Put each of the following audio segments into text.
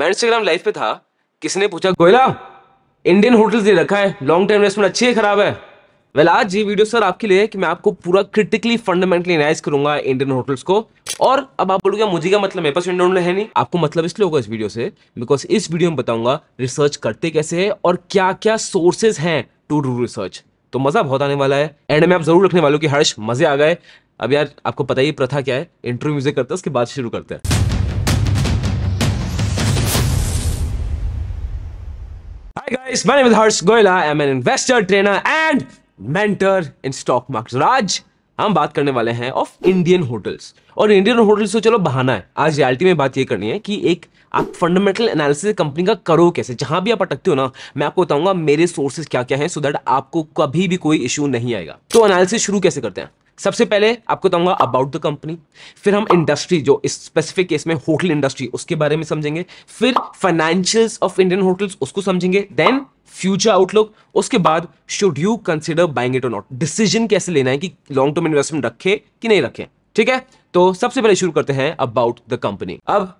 मैं Instagram live पे था किसने पूछा गोयला इंडियन होटल्स दे रखा है लॉन्ग टर्म इन्वेस्टमेंट अच्छी है खराब है वेल आज ये वीडियो सर आपके लिए कि मैं आपको पूरा क्रिटिकली फंडामेंटली एनालाइज करूंगा इंडियन होटल्स को और अब आप बोलोगे मुझे क्या मतलब मेरे पास इंडियन होटल है नहीं आपको मतलब इसलिए होगा इस वीडियो से बिकॉज इस वीडियो में बताऊंगा रिसर्च करते कैसे है और क्या क्या सोर्सेज हैं टू डू रिसर्च तो मजा बहुत आने वाला है एंड में आप जरूर रखने वालों की हर्ष मजे आ गए अब यार आपको पता ही प्रथा क्या है इंटरव्यू म्यूजिक करते हैं उसके बाद शुरू करते हैं guys, my name is Harsh Goyla. I'm an investor, trainer and mentor in stock market. और आज हम बात करने वाले हैं ऑफ इंडियन होटल्स और इंडियन होटल्स तो चलो बहाना है आज रियलिटी में बात ये करनी है कि एक आप फंडामेंटल एनालिसिस कंपनी का करो कैसे जहां भी आप अटकते हो ना मैं आपको बताऊंगा मेरे सोर्सेज क्या क्या हैं सो दैट आपको कभी भी कोई इशू नहीं आएगा तो एनालिसिस शुरू कैसे करते हैं सबसे पहले आपको बताऊंगा अबाउट द कंपनी फिर हम इंडस्ट्री जो इस स्पेसिफिक केस में होटल इंडस्ट्री उसके बारे में समझेंगे फिर फाइनेंशियल्स ऑफ इंडियन होटल्स उसको समझेंगे देन फ्यूचर आउटलुक उसके बाद should you consider buying it और नॉट डिसीजन कैसे लेना है कि लॉन्ग टर्म इन्वेस्टमेंट रखे कि नहीं रखे ठीक है तो सबसे पहले शुरू करते हैं अबाउट द कंपनी अब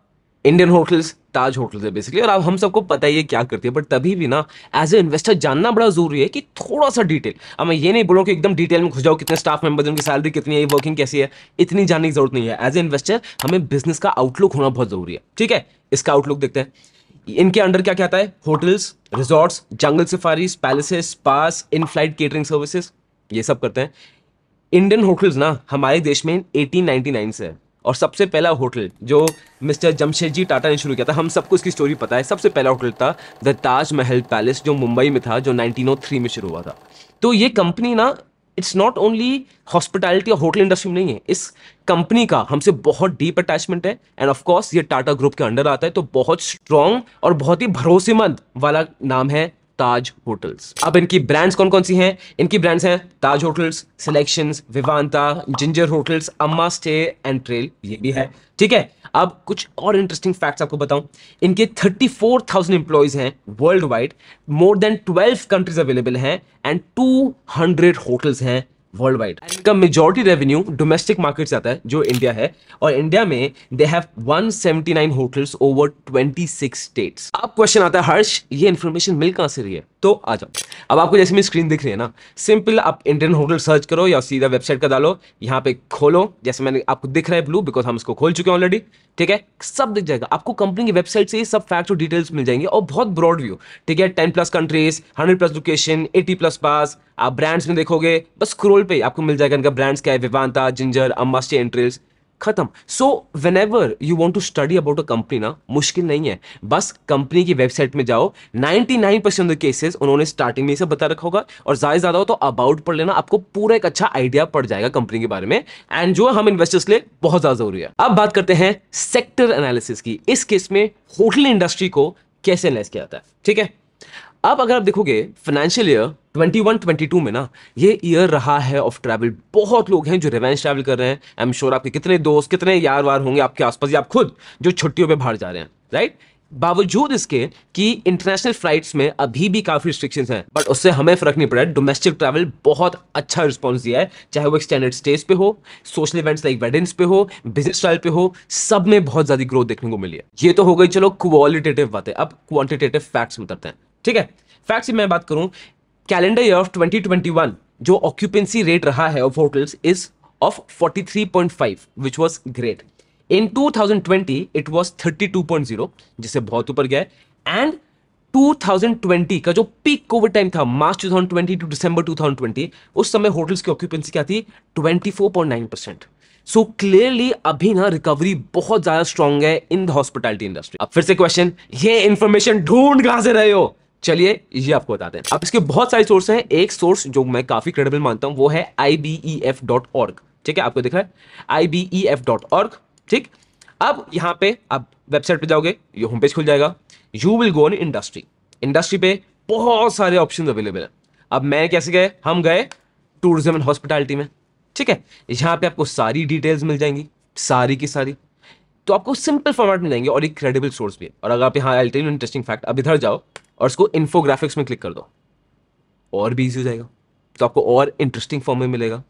इंडियन होटल्स ताज होटल्स है बेसिकली और अब हम सबको पता ही है क्या करती है बट तभी भी ना एज ए इन्वेस्टर जानना बड़ा जरूरी है कि थोड़ा सा डिटेल अब मैं ये नहीं बोलूँ कि एकदम डिटेल में घुस जाओ कितने स्टाफ मेंबर्स उनकी सैलरी कितनी है वर्किंग कैसी है इतनी जानने की जरूरत नहीं है एज ए इन्वेस्टर हमें बिजनेस का आउटलुक होना बहुत जरूरी है ठीक है इसका आउटलुक देखते हैं इनके अंडर क्या क्या आता है होटल्स रिजॉर्ट्स जंगल सफारीज पैलेसेस पास इन फ्लाइट केटरिंग सर्विसेज ये सब करते हैं इंडियन होटल्स ना हमारे देश में एटीन से है और सबसे पहला होटल जो मिस्टर जमशेद जी टाटा ने शुरू किया था हम सबको इसकी स्टोरी पता है सबसे पहला होटल था द ताजमहल पैलेस जो मुंबई में था जो 1903 में शुरू हुआ था तो ये कंपनी ना इट्स नॉट ओनली हॉस्पिटैलिटी और होटल इंडस्ट्री में नहीं है इस कंपनी का हमसे बहुत डीप अटैचमेंट है एंड ऑफ कोर्स ये टाटा ग्रुप के अंडर आता है तो बहुत स्ट्रॉन्ग और बहुत ही भरोसेमंद वाला नाम है ताज होटल्स अब इनकी ब्रांड्स कौन कौन सी हैं इनकी ब्रांड्स हैं Taj hotels selection Vivanta Ginger hotels Ama stay and trail ये भी है ठीक है अब कुछ और इंटरेस्टिंग फैक्ट्स आपको बताऊं इनके 34,000 फोर थाउजेंड एम्प्लॉयज हैं world wide more than 12 countries available हैं एंड 200 होटल्स हैं वर्ल्ड वाइड इनका मेजोरिटी रेवेन्यू डोमेस्टिक मार्केट से आता है जो इंडिया है और इंडिया में they have 179 hotels over 26 states अब क्वेश्चन आता है हर्ष ये इन्फॉर्मेशन मिल कहाँ से रही है तो आ जाओ अब आपको जैसे मेरी स्क्रीन दिख रही है ना सिंपल आप इंडियन होटल सर्च करो या सीधा वेबसाइट का डालो यहाँ पे खोलो जैसे मैंने आपको दिख रहा है ब्लू बिकॉज हम इसको खोल चुके हैं ऑलरेडी ठीक है सब दिख जाएगा आपको कंपनी की वेबसाइट से ही सब फैक्ट और डिटेल्स मिल जाएंगे और बहुत ब्रॉड व्यू ठीक है ten plus countries hundred plus location eighty plus पास आप ब्रांड्स में देखोगे बस स्क्रोल गोल्ड पे आपको मिल जाएगा इनका ब्रांड्स क्या है विवांता जिंजर अम्बास्टे एंट्रेल्स खत्म so whenever you want to study about a company ना मुश्किल नहीं है बस कंपनी की वेबसाइट में जाओ 99 परसेंट केसेस उन्होंने स्टार्टिंग में से बता रखा होगा और ज्यादा ज्यादा हो तो अबाउट पढ़ लेना आपको पूरा एक अच्छा आइडिया पड़ जाएगा कंपनी के बारे में एंड जो हम इन्वेस्टर्स के लिए बहुत ज्यादा जरूरी है अब बात करते हैं सेक्टर एनालिसिस की इस केस में होटल इंडस्ट्री को कैसे एनालिस किया जाता है ठीक है अब अगर आप देखोगे फाइनेंशियल ईयर 21 22 में ना ये ईयर रहा है ऑफ ट्रैवल बहुत लोग हैं जो रिवेंज ट्रैवल कर रहे हैं आई एम श्योर आपके कितने दोस्त कितने यार वार होंगे आपके आसपास या आप खुद जो छुट्टियों पे बाहर जा रहे हैं राइट बावजूद इसके कि इंटरनेशनल फ्लाइट्स में अभी भी काफ़ी रिस्ट्रिक्शन हैं बट उससे हमें फ़र्क नहीं पड़ा डोमेस्टिक ट्रैवल बहुत अच्छा रिस्पॉन्स दिया है चाहे वो एक्सटेंडेड स्टेज पे हो सोशल इवेंट्स लाइक वेडिंग्स पे हो बिजनेस ट्रैवल पे हो सब में बहुत ज़्यादा ग्रोथ देखने को मिली है ये तो हो गई चलो क्वालिटेटिव बातें अब क्वान्टिटेटिव फैक्ट्स में उतरते हैं ठीक है फैक्ट्स की मैं बात करूं कैलेंडर ईयर ऑफ 2021 जो ऑक्यूपेंसी रेट रहा है of hotels is of 43.5 which was great in 2020 it was 32.0 जिसे बहुत ऊपर गया एंड 2020 का जो पीक कोविड टाइम था मार्च 2020 टू दिसंबर 2020 उस समय होटल्स की ऑक्यूपेंसी क्या थी 24.9 परसेंट सो क्लियरली अभी ना रिकवरी बहुत ज्यादा स्ट्रांग है इन द हॉस्पिटैलिटी इंडस्ट्री अब फिर से क्वेश्चन ये इंफॉर्मेशन ढूंढ कहां से रहे हो चलिए ये आपको बताते हैं अब इसके बहुत सारे सोर्स हैं एक सोर्स जो मैं काफी क्रेडिबल मानता हूं वो है आई e ठीक है आपको दिख रहा है आई e ठीक अब यहां पे आप वेबसाइट पे जाओगे ये होम पेज खुल जाएगा you will go in industry industry पे बहुत सारे ऑप्शन अवेलेबल हैं अब मैं कैसे गए हम गए टूरिज्म एंड हॉस्पिटैलिटी में ठीक है यहां पे आपको सारी डिटेल्स मिल जाएंगी सारी की सारी तो आपको सिंपल फॉर्मेट मिल जाएंगे और एक क्रेडिबल सोर्स भी है और अगर आप यहाँ इंटरेस्टिंग फैक्ट अब इधर जाओ और उसको इन्फोग्राफिक्स में क्लिक कर दो और भी ईजी हो जाएगा तो आपको और इंटरेस्टिंग फॉर्म में मिलेगा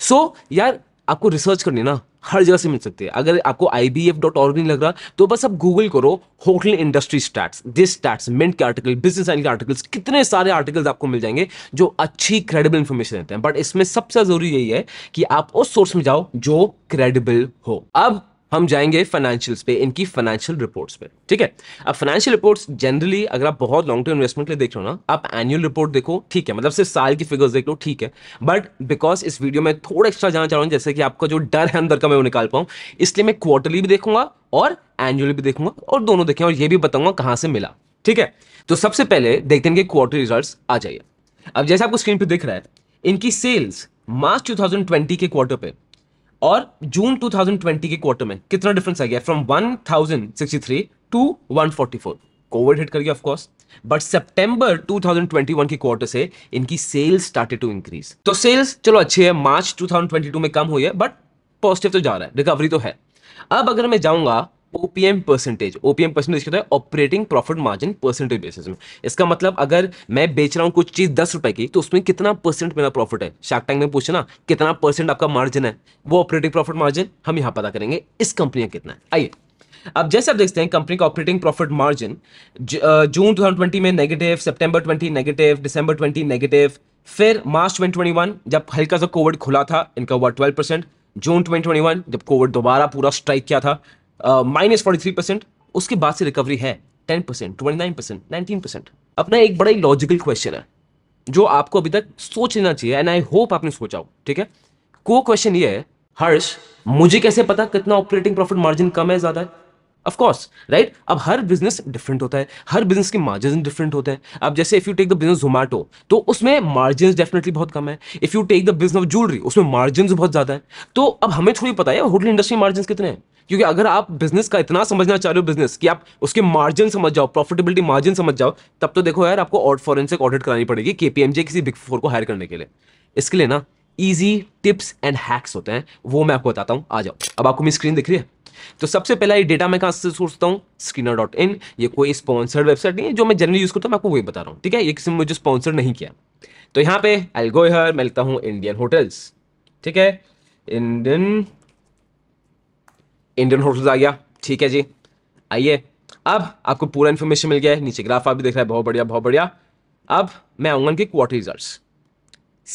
सो so, यार आपको रिसर्च करनी ना हर जगह से मिल सकती है अगर आपको I B F dot org नहीं लग रहा तो बस आप गूगल करो hotel industry stats this stats mint के आर्टिकल बिजनेस के आर्टिकल्स कितने सारे आर्टिकल्स आपको मिल जाएंगे जो अच्छी क्रेडिबल इन्फॉर्मेशन देते हैं बट इसमें सबसे जरूरी यही है कि आप उस सोर्स में जाओ जो क्रेडिबल हो अब हम जाएंगे फाइनेंशियल्स पे इनकी फाइनेंशियल रिपोर्ट्स पे ठीक है अब फाइनेंशियल रिपोर्ट्स जनरली अगर आप बहुत लॉन्ग टर्म इन्वेस्टमेंट के लिए देख रहे हो ना आप एनुअल रिपोर्ट देखो ठीक है मतलब सिर्फ साल की फिगर्स देख लो ठीक है बट बिकॉज इस वीडियो में थोड़ा एक्स्ट्रा जाना चाह रहा हूँ जैसे कि आपका जो डर है अंदर का मैं वो निकाल पाऊँ इसलिए मैं क्वार्टरली भी देखूंगा और एनुअली भी देखूंगा और दोनों देखें और ये भी बताऊंगा कहाँ से मिला ठीक है तो सबसे पहले देखते हैं क्वार्टर रिजल्ट आ जाइए अब जैसे आपको स्क्रीन पर दिख रहा है इनकी सेल्स मार्च 2020 के क्वार्टर पे और जून 2020 के क्वार्टर में कितना डिफरेंस आ गया फ्रॉम 1063 टू 144 कोविड हिट कर गया कोर्स बट सितंबर 2021 के क्वार्टर से इनकी सेल्स स्टार्टेड टू इंक्रीज तो सेल्स चलो अच्छी है मार्च 2022 में कम हुई है बट पॉजिटिव तो जा रहा है रिकवरी तो है अब अगर मैं जाऊंगा ओपीएम परसेंटेज ओपीएम परसेंटेज क्या होता है operating profit margin percentage basis में इसका मतलब अगर मैं बेच रहा हूँ कुछ चीज दस रुपए की तो उसमें कितना परसेंट मेरा प्रॉफिट है शार्क टैंक में पूछना कितना परसेंट आपका मार्जिन है वो ऑपरेटिंग प्रॉफिट मार्जिन हम यहाँ पता करेंगे इस कंपनी का कितना है आइए अब जैसे आप देखते हैं कंपनी का operating profit margin June two में negative September twenty negative December twenty negative फिर मार्च ट्वेंटी जब हल्का सा कोविड खुला था इनका हुआ ट्वेल्व परसेंट जून 2021 जब कोविड दोबारा पूरा स्ट्राइक किया था माइनस फोर्टी थ्री परसेंट उसके बाद से रिकवरी है ten percent twenty nine percent nineteen percent अपना एक बड़ा ही लॉजिकल क्वेश्चन है जो आपको अभी तक सोच लेना चाहिए एंड आई होप आपने सोचा हो ठीक है को क्वेश्चन ये है हर्ष मुझे कैसे पता कितना ऑपरेटिंग प्रॉफिट मार्जिन कम है ज्यादा है ऑफकोर्स राइट अब हर बिजनेस डिफरेंट होता है हर बिजनेस के मार्जिन डिफरेंट होते हैं अब जैसे if you take the business Zomato तो उसमें मार्जिन डेफिनेटली बहुत कम है if you take the business of jewellery उसमें मार्जिन बहुत ज्यादा है तो अब हमें थोड़ी पता है होटल इंडस्ट्री मार्जिन कितने हैं क्योंकि अगर आप बिजनेस का इतना समझना चाह रहे हो बिजनेस कि आप उसके मार्जिन समझ जाओ प्रॉफिटेबिलिटी मार्जिन समझ जाओ तब तो देखो यार आपको ऑड फॉरेंसिक ऑडिट करानी पड़ेगी के किसी बिग फोर को हायर करने के लिए इसके लिए ना ईजी टिप्स एंड हैक्स होते हैं वो मैं आपको बताता हूँ आ जाओ अब आपको मेरी स्क्रीन दिख रही है तो सबसे पहला ये डेटा मैं कहाँ से सोचता हूँ स्क्रीनर डॉट इन ये कोई स्पॉन्सर्ड वेबसाइट नहीं है जो मैं जनरली यूज़ करता हूँ मैं आपको वही बता रहा हूँ ठीक है ये किसी ने मुझे स्पॉन्सर नहीं किया तो यहाँ पे एल्गोहर मैं लिखता हूँ इंडियन होटल्स ठीक है इंडियन इंडियन होटल्स आ गया ठीक है जी आइए अब आपको पूरा इन्फॉर्मेशन मिल गया है नीचे ग्राफ आप भी देख रहे हैं बहुत बढ़िया बहुत बढ़िया अब मैं आऊँगा उनके क्वार्टर रिजल्ट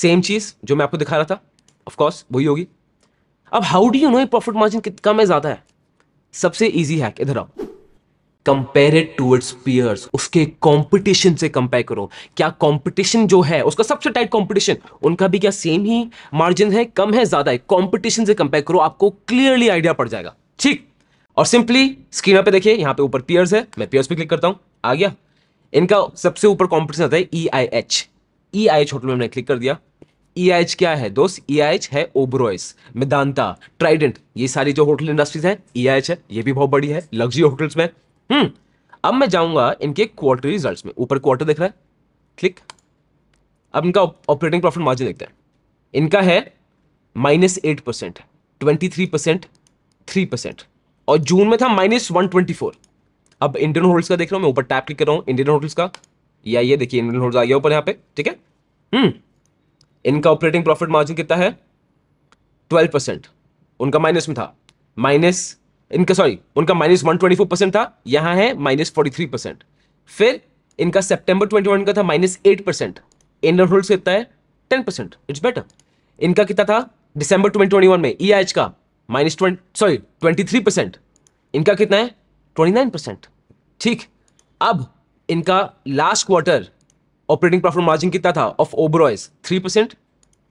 सेम चीज़ जो मैं आपको दिखा रहा था ऑफकोर्स वही होगी अब how do you know profit margin कितना है ज़्यादा है सबसे ईजी है इधर आओ कंपेयर टूवर्ड्स पियर्स उसके कंपटीशन से कंपेयर करो क्या कंपटीशन जो है उसका सबसे टाइट कंपटीशन उनका भी क्या सेम ही मार्जिन है कम है ज्यादा है कंपटीशन से कंपेयर करो आपको क्लियरली आइडिया पड़ जाएगा ठीक और सिंपली स्क्रीन पे देखिए यहाँ पे ऊपर पियर्स है मैं पियर्स पे क्लिक करता हूँ आ गया इनका सबसे ऊपर कॉम्पिटिशन होता है E I H E I H hotel में हमने क्लिक कर दिया ई आई एच क्या है दोस्त ई आई एच है ओबरॉयस मेदांता ट्राइडेंट ये सारी जो होटल इंडस्ट्रीज है ई आई एच है ये भी बहुत बड़ी है लग्जरी होटल्स में हम्म अब मैं जाऊंगा इनके क्वार्टर रिजल्ट में ऊपर क्वार्टर देख रहा है क्लिक अब इनका ऑपरेटिंग प्रॉफिट मार्जिन देखते हैं इनका है minus eight percent twenty three percent three percent और जून में था माइनस वन ट्वेंटी फोर अब इंडियन होल्ड्स का देख रहा हूँ मैं ऊपर टैप क्लिक कर रहा हूँ इंडियन होटल्स का या ये देखिए इंडियन होल्ड्स आ गया ऊपर यहाँ पे ठीक है हम्म इनका ऑपरेटिंग प्रॉफिट मार्जिन कितना है ट्वेल्व परसेंट उनका माइनस में था माइनस इनका सॉरी उनका minus one twenty four percent था यहाँ है माइनस फोर्टी थ्री परसेंट फिर इनका सेप्टेंबर ट्वेंटी वन का था माइनस एट परसेंट इंडियन होल्ड्स कितना है टेन परसेंट इट्स बेटर इनका कितना था दिसंबर ट्वेंटी ट्वेंटी वन में ई e का minus twenty sorry twenty three percent इनका कितना है ट्वेंटी नाइन परसेंट ठीक अब इनका last quarter operating profit margin कितना था of Oberoi's three percent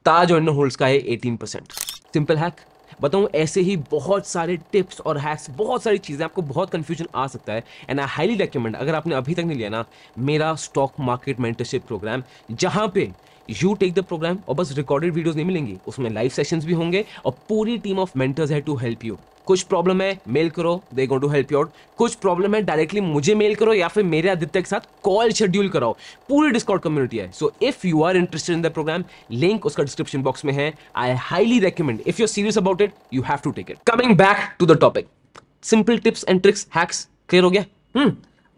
Taj और इन्नो होल्ड्स का है एटीन परसेंट सिंपल हैक बताऊँ ऐसे ही बहुत सारे टिप्स और हैक्स बहुत सारी चीज़ें आपको बहुत कन्फ्यूजन आ सकता है एंड आई हाईली रिकमेंड अगर आपने अभी तक नहीं लिया ना मेरा स्टॉक मार्केट मेंटरशिप प्रोग्राम जहाँ पे यू टेक द प्रोग्राम और बस रिकॉर्डेड वीडियोस नहीं मिलेंगी उसमें लाइव सेशंस भी होंगे और पूरी टीम ऑफ मेंटर्स है टू हेल्प यू कुछ प्रॉब्लम है मेल करो they go to help you out कुछ प्रॉब्लम है डायरेक्टली मुझे मेल करो या फिर मेरे आदित्य के साथ कॉल शेड्यूल कराओ पूरी डिस्काउंट कम्युनिटी है so if you are interested in the program link उसका डिस्क्रिप्शन बॉक्स में है I highly recommend if you are serious about it you have to take it coming back to the topic simple tips and tricks hacks clear हो गया हम्म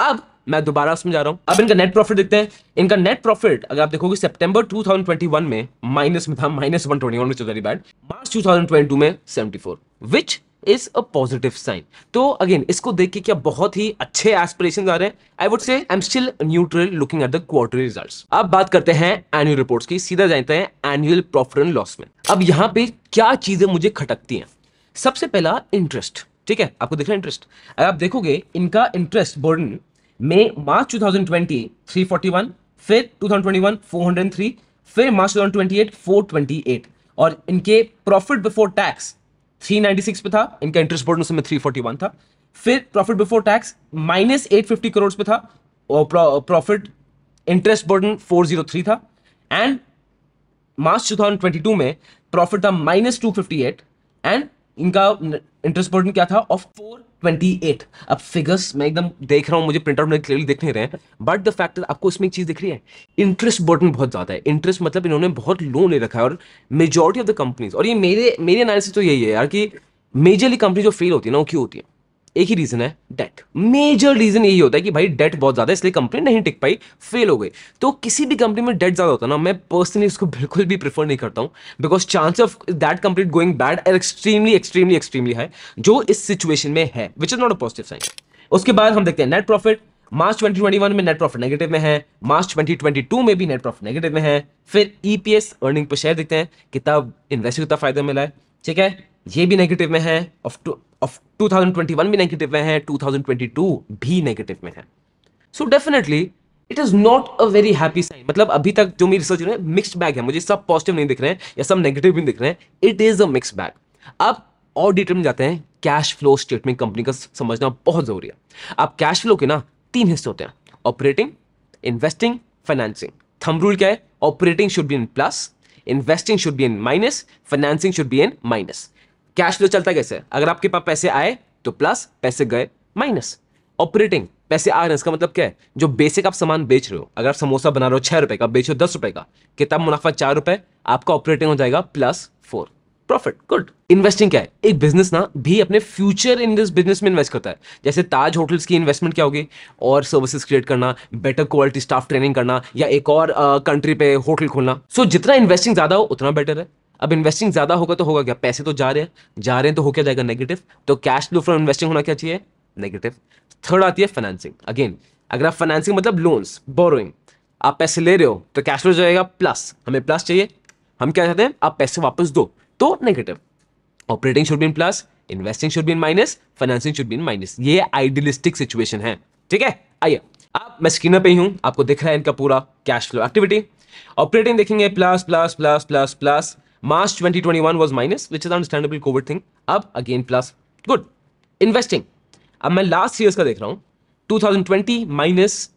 अब मैं दोबारा उसमें जा रहा हूँ अब इनका नेट प्रॉफिट देखते हैं इनका नेट प्रॉफिट अगर आप देखोगे सितंबर 2021 में माइनस में था minus one twenty one which very bad March 2022 में 74 which is a positive sign तो अगेन इसको देख के क्या बहुत ही अच्छे एस्पिरेशन आ रहे हैं I would say I am still neutral looking at the quarter result अब बात करते हैं एनुअल रिपोर्ट की सीधा जानते हैं एनुअल प्रॉफिट एंड लॉस में अब यहाँ पे क्या चीजें मुझे खटकती हैं सबसे पहला इंटरेस्ट ठीक है आपको देखना इंटरेस्ट अगर आप देखोगे इनका इंटरेस्ट बर्डन मई मार्च 2020 341 फिर 2021 403 फिर मार्च 2028 428 और इनके प्रॉफिट बिफोर टैक्स 396 पे था इनका इंटरेस्ट बोर्ड उस समय 341 था फिर profit before tax minus eight fifty crore पे था और प्रॉफिट इंटरेस्ट बर्डन 403 था एंड मार्च 2022 में प्रॉफिट था माइनस टू एंड इनका इंटरेस्ट बर्डन क्या था ऑफ फोर ट्वेंटी एट अब फिगर्स मैं एकदम देख रहा हूँ मुझे प्रिंट आउट में क्लियरली देखने नहीं रहे हैं बट द फैक्ट आपको इसमें एक चीज़ दिख रही है इंटरेस्ट बर्डन बहुत ज़्यादा है इंटरेस्ट मतलब इन्होंने बहुत लोन ले रखा है और मेजोरिटी ऑफ द कंपनीज और ये मेरे मेरे एनालिसिस तो यही है यार कि मेजरली कंपनी जो फेल होती है ना वो क्यों होती है एक ही रीजन है डेट मेजर रीजन यही होता है कि भाई डेट बहुत ज्यादा इसलिए कंपनी नहीं टिक पाई फेल हो गई तो किसी भी कंपनी में डेट ज्यादा होता है ना मैं पर्सनली इसको बिल्कुल भी प्रेफर नहीं करता हूं because chance of that company going bad are extremely extremely extremely high जो इस सिचुएशन में है which is not a positive sign उसके बाद हम देखते हैं नेट प्रॉफिट मार्च 2021 में नेट प्रॉफिट नेगेटिव में है मार्च 2022 में भी नेट प्रॉफिट नेगेटिव में है फिर ईपीएस e अर्निंग पर शेयर देखते हैं कितना इन्वेस्टर कितना फायदा मिला है ठीक है ये भी नेगेटिव में है ऑफ 2021 भी नेगेटिव में है 2022 भी नेगेटिव में है so definitely it is not a very happy sign मतलब अभी तक जो मेरी रिसर्च है मिक्सड बैग है मुझे सब पॉजिटिव नहीं दिख रहे हैं या सब नेगेटिव भी दिख रहे हैं it is a mixed bag अब और डिटेल में जाते हैं कैश फ्लो स्टेटमेंट कंपनी का समझना बहुत जरूरी है आप कैश फ्लो के ना तीन हिस्से होते हैं operating investing financing thumb rule क्या है operating should be in plus investing should be in minus financing should be in minus cash flow चलता कैसे अगर आपके पास पैसे आए तो प्लस पैसे गए माइनस ऑपरेटिंग पैसे आ रहे हैं इसका मतलब क्या है जो बेसिक आप सामान बेच रहे हो अगर आप समोसा बना रहे हो छह रुपए का बेचो दस रुपए का कितना मुनाफा चार रुपए आपका ऑपरेटिंग हो जाएगा plus for profit good investing क्या है एक बिजनेस ना भी अपने फ्यूचर इन दिस बिजनेस में इन्वेस्ट करता है जैसे ताज होटल्स की इन्वेस्टमेंट क्या होगी और सर्विसेज क्रिएट करना बेटर क्वालिटी स्टाफ ट्रेनिंग करना या एक और कंट्री uh, पे होटल खोलना सो so, जितना इन्वेस्टिंग ज्यादा हो उतना बेटर है अब इन्वेस्टिंग ज़्यादा होगा तो होगा क्या पैसे तो जा रहे हैं जा रहे हैं तो हो क्या जाएगा नेगेटिव तो कैश फ्लो फ्रॉम इन्वेस्टिंग होना क्या चाहिए नेगेटिव थर्ड आती है फाइनेंसिंग अगेन अगर आप फाइनेंसिंग मतलब लोन्स बोरोइंग आप पैसे ले रहे हो तो कैश फ्लो जाएगा प्लस हमें प्लस चाहिए हम क्या चाहते हैं आप पैसे वापस दो तो negative operating should be in plus investing should be in minus financing should be in minus ये आइडियलिस्टिक सिचुएशन है ठीक है आइए आप मैं स्क्रीनर पे ही हूं आपको दिख रहा है इनका पूरा कैश फ्लो एक्टिविटी ऑपरेटिंग देखेंगे plus plus plus plus plus March 2021 was minus which is understandable Covid thing अब अगेन प्लस गुड इन्वेस्टिंग अब मैं लास्ट years का देख रहा हूँ. Two thousand twenty minus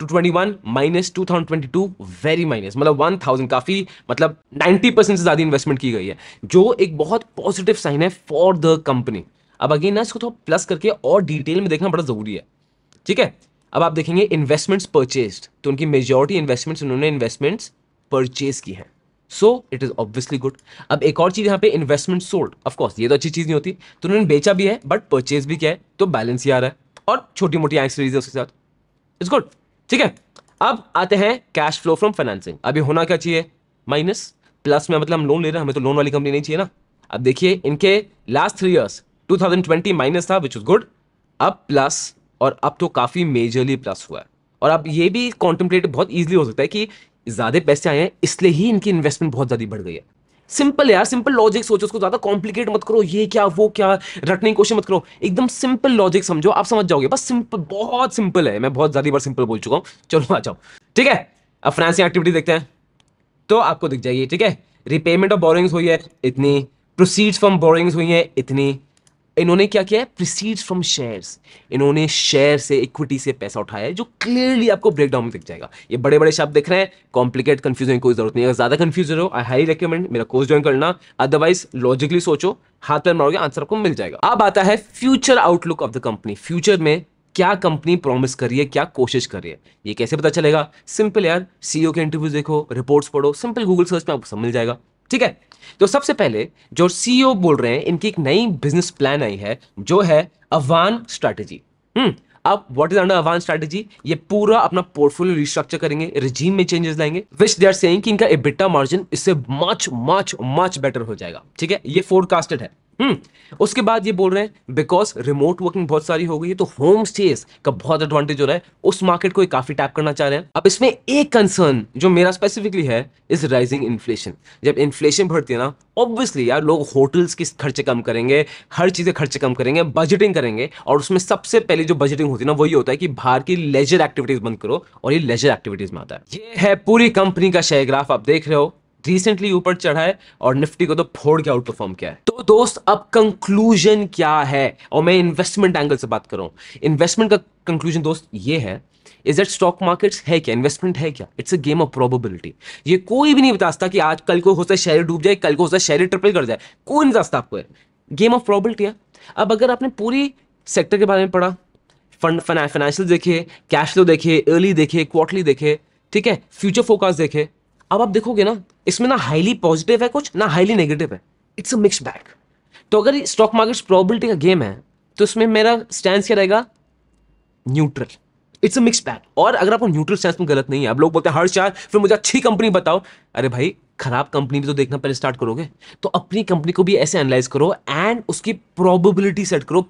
two twenty two very minus मतलब one thousand काफी मतलब नाइन्टी परसेंट से ज्यादा इन्वेस्टमेंट की गई है जो एक बहुत पॉजिटिव साइन है फॉर द कंपनी अब अगेन ना इसको थोड़ा प्लस करके और डिटेल में देखना बड़ा जरूरी है ठीक है अब आप देखेंगे इन्वेस्टमेंट्स परचेज तो उनकी मेजोरिटी इन्वेस्टमेंट्स उन्होंने इन्वेस्टमेंट्स परचेज की हैं so it is obviously good अब एक और चीज यहाँ पे इन्वेस्टमेंट सोल्ड ऑफकोर्स ये तो अच्छी चीज नहीं होती तो उन्होंने बेचा भी है बट परचेज भी किया है तो बैलेंस ही आ रहा है और छोटी मोटी एक्सरीज है उसके साथ इट्स गुड ठीक है अब आते हैं कैश फ्लो फ्रॉम फाइनेंसिंग अभी होना क्या चाहिए माइनस प्लस में मतलब हम लोन ले रहे हैं हमें तो लोन वाली कंपनी नहीं चाहिए ना अब देखिए इनके लास्ट थ्री इयर्स 2020 माइनस था विच इज गुड अब प्लस और अब तो काफ़ी मेजरली प्लस हुआ है और अब ये भी कॉन्टम्पलेट बहुत इजीली हो सकता है कि ज्यादा पैसे आए हैं इसलिए ही इनकी इन्वेस्टमेंट बहुत ज्यादा बढ़ गई है सिंपल यार सिंपल लॉजिक सोचो उसको ज्यादा कॉम्प्लिकेट मत करो ये क्या वो क्या रटने की कोशिश मत करो एकदम सिंपल लॉजिक समझो आप समझ जाओगे बस सिंपल बहुत सिंपल है मैं बहुत ज्यादा बार सिंपल बोल चुका हूँ चलो आ जाओ ठीक है अब फाइनेंसिंग एक्टिविटी देखते हैं तो आपको दिख जाएगी ठीक है रिपेमेंट ऑफ बोरिंग्स हुई है इतनी प्रोसीड्स फ्रॉम बोरिंग्स हुई है इतनी इन्होंने क्या किया है प्रोसीड फ्रॉम शेयर्स इन्होंने शेयर से इक्विटी से पैसा उठाया है जो क्लियरली आपको ब्रेकडाउन में दिख जाएगा ये बड़े बड़े शब्द देख रहे हैं कॉम्प्लिकेट कंफ्यूज होने की कोई जरूरत नहीं अगर ज्यादा कंफ्यूज हो आई हाई रिकमेंड मेरा कोर्स ज्वाइन करना अदरवाइज लॉजिकली सोचो हाथ पैर मारोगे आंसर आपको मिल जाएगा अब आता है future outlook of the company future में क्या कंपनी प्रॉमिस कर रही है क्या कोशिश कर रही है ये कैसे पता चलेगा सिंपल यार सीईओ e के इंटरव्यू देखो रिपोर्ट्स पढ़ो सिंपल गूगल सर्च में आपको समझ जाएगा ठीक है तो सबसे पहले जो सीईओ e बोल रहे हैं इनकी एक नई बिजनेस प्लान आई है जो है अवान स्ट्रैटेजी हम्म अब what is under Ahvaan strategy ये पूरा अपना पोर्टफोलियो रिस्ट्रक्चर करेंगे रिजीम में चेंजेस लाएंगे विच दे आर सेइंग कि इनका एबिटा मार्जिन इससे मच मच मच बेटर हो जाएगा ठीक है ये फोरकास्टेड है हम्म। उसके बाद ये बोल रहे हैं बिकॉज रिमोट वर्किंग बहुत सारी हो गई है तो होम स्टेज का बहुत एडवांटेज हो रहा है उस मार्केट को काफी टैप करना चाह रहे हैं अब इसमें एक कंसर्न जो मेरा स्पेसिफिकली है इज राइजिंग इन्फ्लेशन जब इन्फ्लेशन बढ़ती है ना ऑब्वियसली यार लोग होटल्स के खर्चे कम करेंगे हर चीज़ें खर्चे कम करेंगे बजटिंग करेंगे और उसमें सबसे पहले जो बजटिंग होती है ना वही होता है कि बाहर की लेजर एक्टिविटीज बंद करो और ये लेजर एक्टिविटीज में आता है ये है पूरी कंपनी का शेयर ग्राफ आप देख रहे हो रिसेंटली ऊपर चढ़ा है और निफ्टी को तो फोड़ के आउट परफॉर्म किया है तो दोस्त अब कंक्लूजन क्या है और मैं इन्वेस्टमेंट एंगल से बात करूं इन्वेस्टमेंट का कंक्लूजन दोस्त ये है इज दैट स्टॉक मार्केट्स है क्या इन्वेस्टमेंट है क्या it's a game of probability ये कोई भी नहीं बता सकता कि आज कल को होता है शेयर डूब जाए कल को होता है शेयर ट्रिपल कर जाए कोई नहीं बता सकता आपको गेम ऑफ प्रॉबिलिटी है अब अगर आपने पूरी सेक्टर के बारे में पढ़ा फंड फाइनेंशियल देखे कैश फ्लो देखे अर्ली देखे क्वार्टरली देखे ठीक है फ्यूचर फोकास्ट देखे अब आप देखोगे ना इसमें ना हाईली पॉजिटिव है कुछ ना हाईली नेगेटिव है इट्स अ मिक्स बैग तो अगर स्टॉक मार्केट प्रॉबिलिटी का गेम है तो इसमें मेरा स्टैंड क्या रहेगा neutral it's a mix bag और अगर आपको न्यूट्रल स्टैंड में गलत नहीं है आप लोग बोलते हैं हर चार फिर मुझे अच्छी कंपनी बताओ अरे भाई खराब कंपनी भी तो देखना पहले स्टार्ट करोगे तो अपनी कंपनी को भी ऐसे एनालाइज करो एंड उसकी प्रोबेबिलिटी सेट करो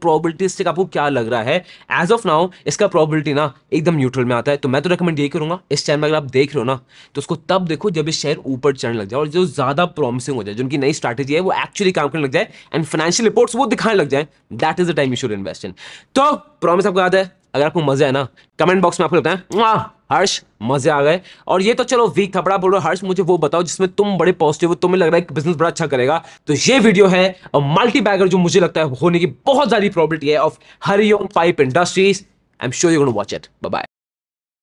से आपको क्या लग रहा है एज ऑफ नाउ इसका प्रोबेबिलिटी ना एकदम न्यूट्रल में आता है तो मैं तो रिकमेंड यही करूंगा इस चैनल में अगर आप देख रहे हो ना तो उसको तब देखो जब इस शेयर ऊपर चढ़ने लग जाए और जो ज़्यादा प्रॉमिसिंग हो जाए जिनकी नई स्ट्रैटेजी है वो एक्चुअली काम करने लग जाए एंड फाइनेंशियल रिपोर्ट वो दिखाने लग जाए that is the time you should invest in तो प्रॉमिस आपको याद है अगर आपको मजा है ना कमेंट बॉक्स में आपको लगता है हर्ष मजे आ गए और ये तो चलो वीक था बड़ा बोल रहा हर्ष मुझे वो बताओ जिसमें तुम बड़े पॉजिटिव हो तुम्हें लग रहा है कि बिजनेस बड़ा अच्छा करेगा तो ये वीडियो है और मल्टी बैगर जो मुझे लगता है होने की बहुत ज्यादा प्रॉब्लिटी है of Hariom pipe industries I am sure you watch it bye